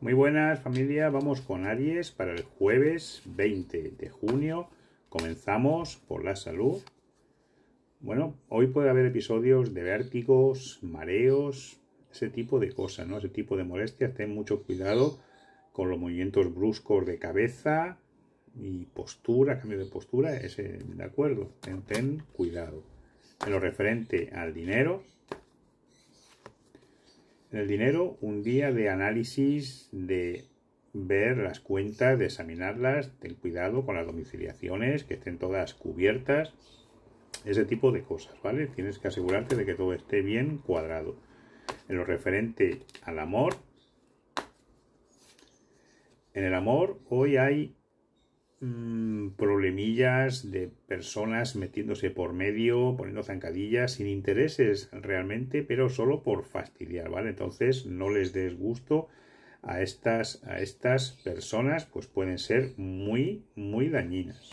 Muy buenas familia, vamos con Aries para el jueves 20 de junio. Comenzamos por la salud. Bueno, hoy puede haber episodios de vértigos, mareos, ese tipo de cosas, ¿no? Ese tipo de molestias. Ten mucho cuidado con los movimientos bruscos de cabeza y postura, cambio de postura, ese, ¿de acuerdo? Ten, ten cuidado. En lo referente al dinero, el dinero, un día de análisis, de ver las cuentas, de examinarlas, del cuidado con las domiciliaciones, que estén todas cubiertas, ese tipo de cosas, ¿vale? Tienes que asegurarte de que todo esté bien cuadrado. En lo referente al amor, en el amor hoy hay Mm, problemillas de personas metiéndose por medio, poniendo zancadillas sin intereses realmente, pero solo por fastidiar, ¿vale? Entonces no les des gusto a estas, a estas personas, pues pueden ser muy, muy dañinas.